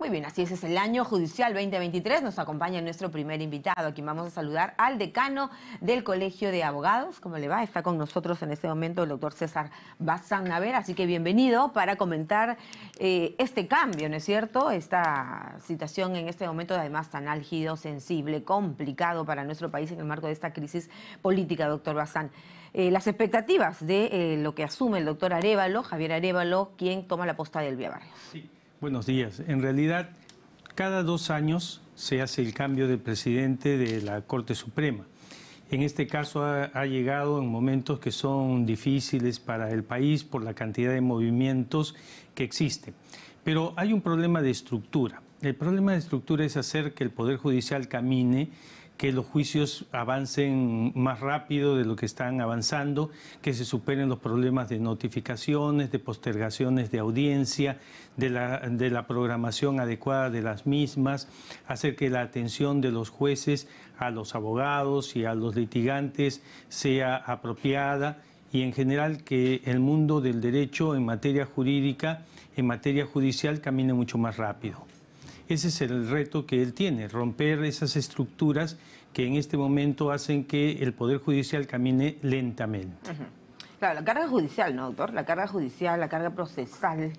Muy bien, así es, es el año judicial 2023. Nos acompaña nuestro primer invitado, a quien vamos a saludar al decano del Colegio de Abogados. ¿Cómo le va? Está con nosotros en este momento el doctor César Bazán ver, así que bienvenido para comentar eh, este cambio, ¿no es cierto? Esta situación en este momento, además tan álgido, sensible, complicado para nuestro país en el marco de esta crisis política, doctor Bazán. Eh, las expectativas de eh, lo que asume el doctor Arevalo, Javier Arevalo, quien toma la posta del Vía Barrios. Sí. Buenos días. En realidad, cada dos años se hace el cambio de presidente de la Corte Suprema. En este caso ha, llegado en momentos que son difíciles para el país por la cantidad de movimientos que existen. Pero hay un problema de estructura. El problema de estructura es hacer que el Poder Judicial camine que los juicios avancen más rápido de lo que están avanzando, que se superen los problemas de notificaciones, de postergaciones de audiencia, de la, programación adecuada de las mismas, hacer que la atención de los jueces a los abogados y a los litigantes sea apropiada y en general que el mundo del derecho en materia jurídica, en materia judicial, camine mucho más rápido. Ese es el reto que él tiene, romper esas estructuras que en este momento hacen que el Poder Judicial camine lentamente. Claro, la carga judicial, ¿no, doctor? La carga judicial, la carga procesal,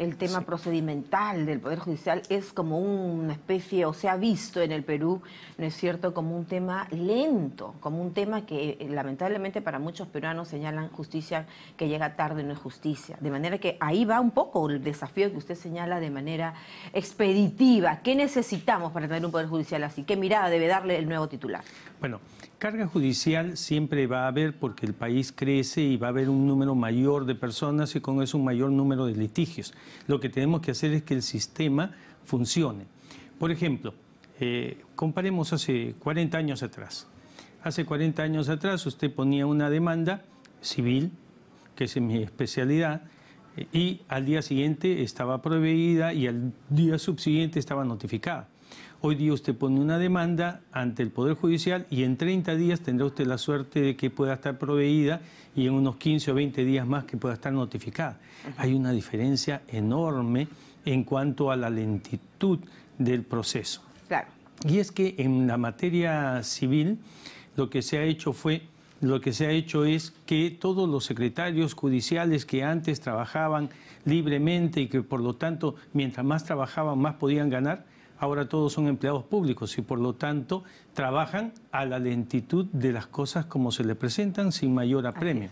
el tema procedimental del Poder Judicial es como una especie, o se ha visto en el Perú, ¿no es cierto?, como un tema lento, como un tema que eh, lamentablemente para muchos peruanos señalan justicia que llega tarde no es justicia. De manera que ahí va un poco el desafío que usted señala de manera expeditiva. ¿Qué necesitamos para tener un Poder Judicial así? ¿Qué mirada debe darle el nuevo titular? Bueno. Carga judicial siempre va a haber porque el país crece y va a haber un número mayor de personas y con eso un mayor número de litigios. Lo que tenemos que hacer es que el sistema funcione. Por ejemplo, eh, comparemos hace 40 años atrás. Hace 40 años atrás usted ponía una demanda civil, que es mi especialidad, eh, y al día siguiente estaba proveída y al día subsiguiente estaba notificada. Hoy día usted pone una demanda ante el Poder Judicial y en 30 días tendrá usted la suerte de que pueda estar proveída y en unos 15 o 20 días más que pueda estar notificada. Hay una diferencia enorme en cuanto a la lentitud del proceso. Claro. Y es que en la materia civil lo que se ha hecho fue lo que se ha hecho es que todos los secretarios judiciales que antes trabajaban libremente y que por lo tanto mientras más trabajaban más podían ganar, ahora todos son empleados públicos y por lo tanto trabajan a la lentitud de las cosas como se le presentan sin mayor apremio.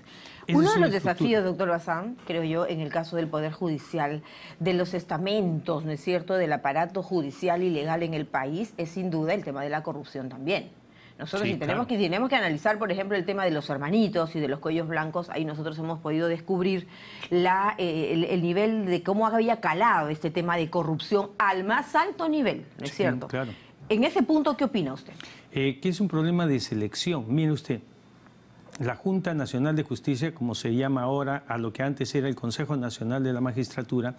Uno de los desafíos, doctor Bazán, creo yo, en el caso del Poder Judicial, de los estamentos, ¿no es cierto?, del aparato judicial y legal en el país, es sin duda el tema de la corrupción también. Nosotros tenemos, que, tenemos que analizar, por ejemplo, el tema de los hermanitos y de los cuellos blancos, ahí nosotros hemos podido descubrir eh, el, nivel de cómo había calado este tema de corrupción al más alto nivel, ¿no es cierto? Claro. En ese punto, ¿qué opina usted? Eh, que es un problema de selección. Mire usted, la Junta Nacional de Justicia, como se llama ahora a lo que antes era el Consejo Nacional de la Magistratura,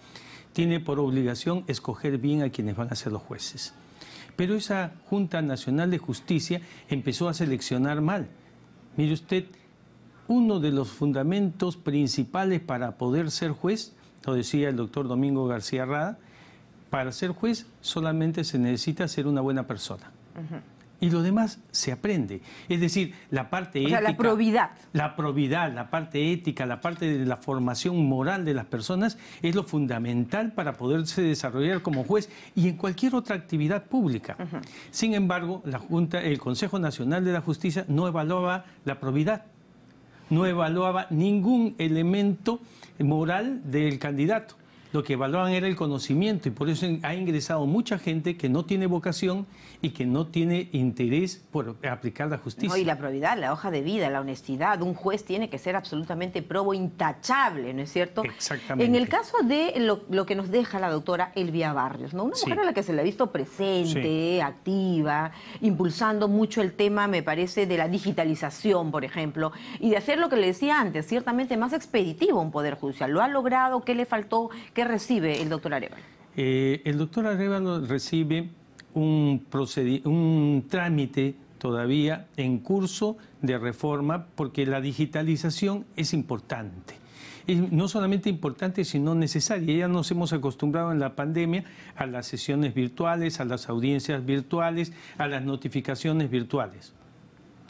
tiene por obligación escoger bien a quienes van a ser los jueces. Pero esa Junta Nacional de Justicia empezó a seleccionar mal. Mire usted, uno de los fundamentos principales para poder ser juez, lo decía el doctor Domingo García Rada, para ser juez solamente se necesita ser una buena persona y lo demás se aprende. Es decir, la parte ética. la probidad. La probidad, la parte ética, la parte de la formación moral de las personas es lo fundamental para poderse desarrollar como juez y en cualquier otra actividad pública. Sin embargo, la Junta, el Consejo Nacional de la Justicia no evaluaba la probidad, no evaluaba ningún elemento moral del candidato lo que evaluaban era el conocimiento y por eso ha ingresado mucha gente que no tiene vocación y que no tiene interés por aplicar la justicia. y la probidad, la hoja de vida, la honestidad, un juez tiene que ser absolutamente probo, intachable, ¿no es cierto? Exactamente. En el caso de lo, que nos deja la doctora Elvia Barrios, ¿no? Una mujer a la que se le ha visto presente, activa, impulsando mucho el tema, me parece, de la digitalización, por ejemplo, y de hacer lo que le decía antes, ciertamente más expeditivo un poder judicial. Lo ha logrado, ¿qué le faltó? recibe el doctor Arevalo? Eh, el doctor Arevalo recibe un, un trámite todavía en curso de reforma porque la digitalización es importante. Es no solamente importante, sino necesaria. Ya nos hemos acostumbrado en la pandemia a las sesiones virtuales, a las audiencias virtuales, a las notificaciones virtuales.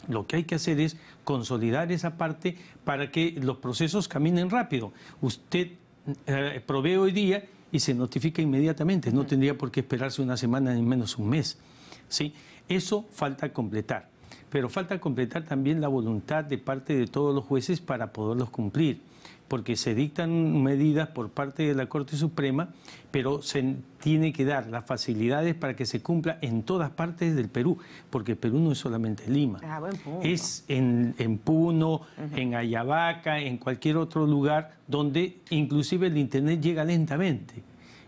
Lo que hay que hacer es consolidar esa parte para que los procesos caminen rápido. Usted eh, provee hoy día y se notifica inmediatamente. No tendría por qué esperarse una semana ni menos un mes. ¿sí? Eso falta completar. Pero falta completar también la voluntad de parte de todos los jueces para poderlos cumplir porque se dictan medidas por parte de la Corte Suprema, pero se tiene que dar las facilidades para que se cumpla en todas partes del Perú, porque Perú no es solamente Lima, ah, es en, Puno, en Ayabaca, en cualquier otro lugar donde inclusive el Internet llega lentamente.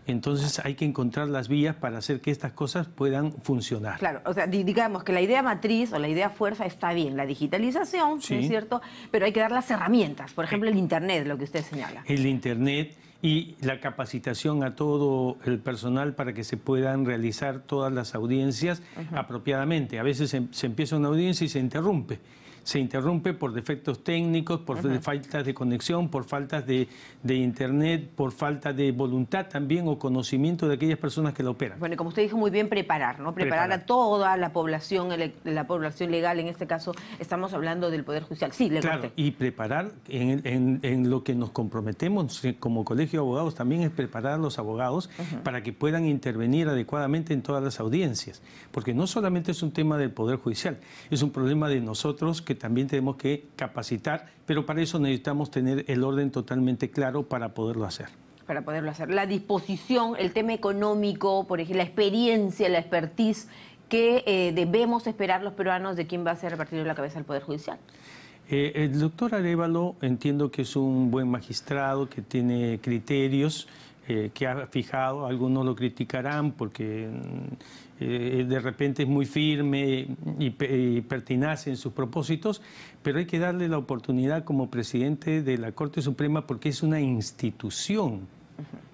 Entonces hay que encontrar las vías para hacer que estas cosas puedan funcionar. Claro, o sea, digamos que la idea matriz o la idea fuerza está bien, la digitalización, ¿no es cierto? Pero hay que dar las herramientas, por ejemplo, el Internet, lo que usted señala. El Internet y la capacitación a todo el personal para que se puedan realizar todas las audiencias apropiadamente. A veces se empieza una audiencia y se interrumpe se interrumpe por defectos técnicos, por faltas de conexión, por faltas de, internet, por falta de voluntad también o conocimiento de aquellas personas que la operan. Bueno, como usted dijo muy bien, preparar, ¿no? Preparar, a toda la población, la población legal, en este caso estamos hablando del Poder Judicial. Sí, le Claro, y preparar en, lo que nos comprometemos como Colegio de Abogados también es preparar a los abogados para que puedan intervenir adecuadamente en todas las audiencias, porque no solamente es un tema del Poder Judicial, es un problema de nosotros que también tenemos que capacitar, pero para eso necesitamos tener el orden totalmente claro para poderlo hacer. Para poderlo hacer. La disposición, el tema económico, por ejemplo, la experiencia, la expertise que eh, debemos esperar los peruanos de quién va a ser repartido la cabeza del Poder Judicial. Eh, el doctor Arevalo entiendo que es un buen magistrado, que tiene criterios, eh, que ha fijado, algunos lo criticarán porque mm, eh, de repente es muy firme y, y, pertinaz en sus propósitos, pero hay que darle la oportunidad como presidente de la Corte Suprema porque es una institución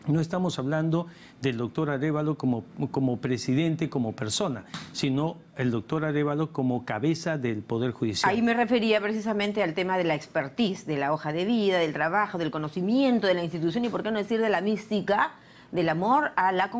no estamos hablando del doctor Arevalo como, presidente, como persona, sino el doctor Arevalo como cabeza del Poder Judicial. Ahí me refería precisamente al tema de la expertise, de la hoja de vida, del trabajo, del conocimiento de la institución y, por qué no decir, de la mística del amor a la,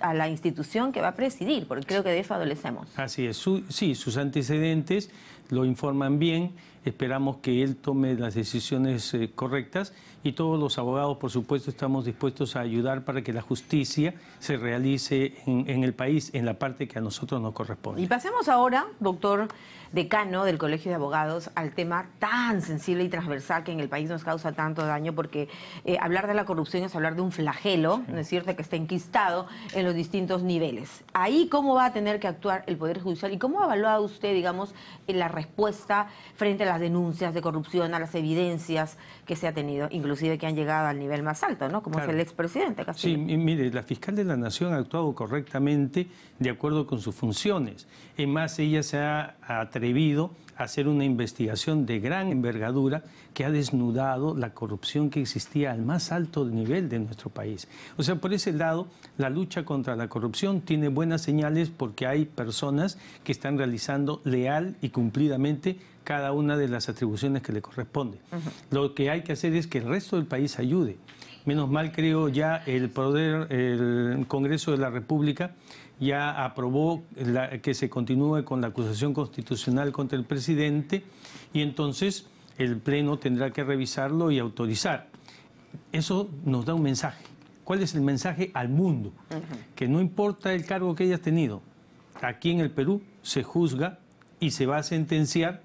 a la institución que va a presidir, porque creo que de eso adolecemos. Así es, Su sí, sus antecedentes lo informan bien, esperamos que él tome las decisiones eh, correctas y todos los abogados, por supuesto, estamos dispuestos a ayudar para que la justicia se realice en, el país, en la parte que a nosotros nos corresponde. Y pasemos ahora, doctor decano del Colegio de Abogados, al tema tan sensible y transversal que en el país nos causa tanto daño, porque eh, hablar de la corrupción es hablar de un flagelo, es cierto? que está enquistado en los distintos niveles. Ahí cómo va a tener que actuar el Poder Judicial y cómo ha evaluado usted, digamos, la respuesta frente a las denuncias de corrupción, a las evidencias que se ha tenido, inclusive que han llegado al nivel más alto, ¿no? Como es el expresidente Castillo. Sí, mire, la fiscal de la Nación ha actuado correctamente de acuerdo con sus funciones. Es más, ella se ha atrevido hacer una investigación de gran envergadura que ha desnudado la corrupción que existía al más alto nivel de nuestro país. O sea, por ese lado, la lucha contra la corrupción tiene buenas señales porque hay personas que están realizando leal y cumplidamente cada una de las atribuciones que le corresponden. Lo que hay que hacer es que el resto del país ayude. Menos mal creo ya el poder, el Congreso de la República ya aprobó la, que se continúe con la acusación constitucional contra el presidente y entonces el Pleno tendrá que revisarlo y autorizar. Eso nos da un mensaje. ¿Cuál es el mensaje al mundo? Que no importa el cargo que hayas tenido, aquí en el Perú se juzga y se va a sentenciar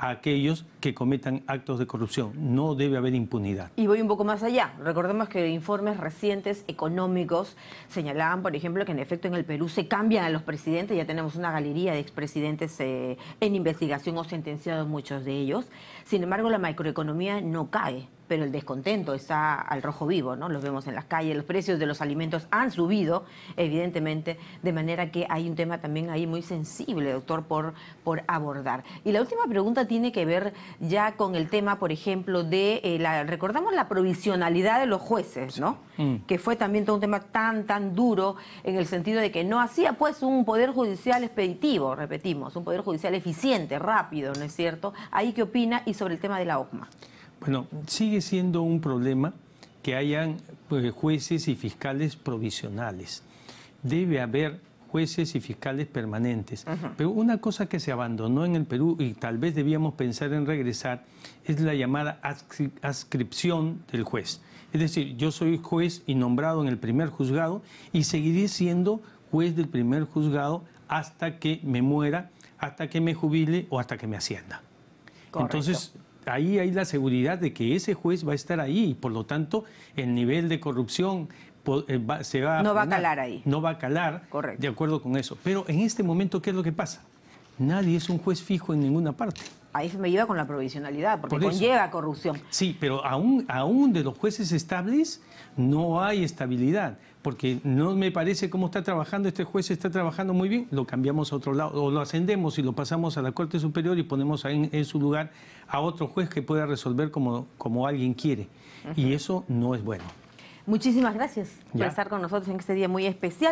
a aquellos que cometan actos de corrupción. No debe haber impunidad. Y voy un poco más allá. Recordemos que informes recientes económicos señalaban, por ejemplo, que en efecto en el Perú se cambian a los presidentes. Ya tenemos una galería de expresidentes eh, en investigación o sentenciados muchos de ellos. Sin embargo, la microeconomía no cae pero el descontento está al rojo vivo, ¿no? Los vemos en las calles, los precios de los alimentos han subido, evidentemente, de manera que hay un tema también ahí muy sensible, doctor, por, por abordar. Y la última pregunta tiene que ver ya con el tema, por ejemplo, de, eh, la, recordamos la provisionalidad de los jueces, ¿no? Mm. Que fue también todo un tema tan, tan duro en el sentido de que no hacía pues un poder judicial expeditivo, repetimos, un poder judicial eficiente, rápido, ¿no es cierto? Ahí qué opina y sobre el tema de la OCMA. Bueno, sigue siendo un problema que hayan pues, jueces y fiscales provisionales. Debe haber jueces y fiscales permanentes. Pero una cosa que se abandonó en el Perú y tal vez debíamos pensar en regresar es la llamada adscri del juez. Es decir, yo soy juez y nombrado en el primer juzgado y seguiré siendo juez del primer juzgado hasta que me muera, hasta que me jubile o hasta que me ascienda. Entonces, ahí hay la seguridad de que ese juez va a estar ahí y por lo tanto el nivel de corrupción eh, se va a no va a calar ahí. No va a calar, de acuerdo con eso. Pero en este momento, ¿qué es lo que pasa? Nadie es un juez fijo en ninguna parte ahí se me lleva con la provisionalidad, porque conlleva corrupción. Sí, pero aún, aún de los jueces estables no hay estabilidad, porque no me parece cómo está trabajando este juez, está trabajando muy bien, lo cambiamos a otro lado, o lo ascendemos y lo pasamos a la Corte Superior y ponemos en, su lugar a otro juez que pueda resolver como, como alguien quiere. Y eso no es bueno. Muchísimas gracias por estar con nosotros en este día muy especial.